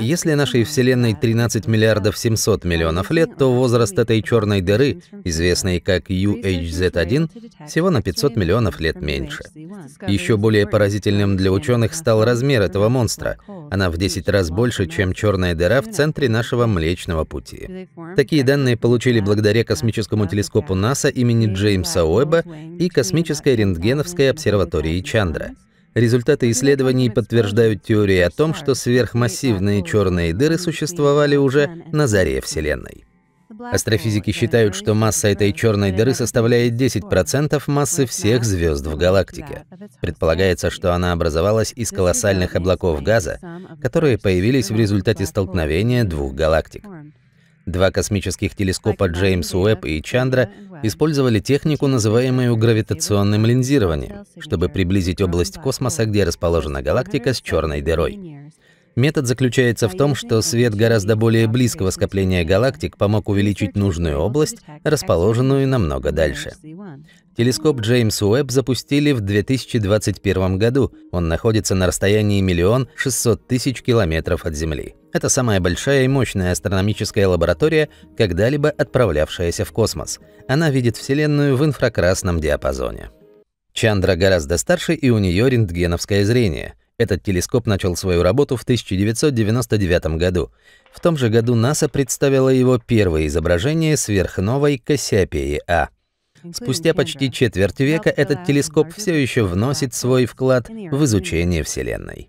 Если нашей Вселенной 13 миллиардов 700 миллионов лет, то возраст этой черной дыры, известной как UHZ-1, всего на 500 миллионов лет меньше. Еще более поразительным для ученых стал размер этого монстра. Она в 10 раз больше, чем черная дыра в центре нашего Млечного Пути. Такие данные получили благодаря космическому телескопу НАСА имени Джеймса Уэбба и космической рентгеновской обсерватории Чандра. Результаты исследований подтверждают теории о том, что сверхмассивные черные дыры существовали уже на заре Вселенной. Астрофизики считают, что масса этой черной дыры составляет 10% массы всех звезд в галактике. Предполагается, что она образовалась из колоссальных облаков газа, которые появились в результате столкновения двух галактик. Два космических телескопа Джеймс Уэбб и Чандра использовали технику, называемую гравитационным линзированием, чтобы приблизить область космоса, где расположена галактика, с черной дырой. Метод заключается в том, что свет гораздо более близкого скопления галактик помог увеличить нужную область, расположенную намного дальше. Телескоп Джеймс Уэбб запустили в 2021 году. Он находится на расстоянии миллион шестьсот тысяч километров от Земли. Это самая большая и мощная астрономическая лаборатория, когда-либо отправлявшаяся в космос. Она видит Вселенную в инфракрасном диапазоне. Чандра гораздо старше, и у нее рентгеновское зрение – этот телескоп начал свою работу в 1999 году. В том же году НАСА представила его первое изображение сверхновой Кассиопеи А. Спустя почти четверть века этот телескоп все еще вносит свой вклад в изучение Вселенной.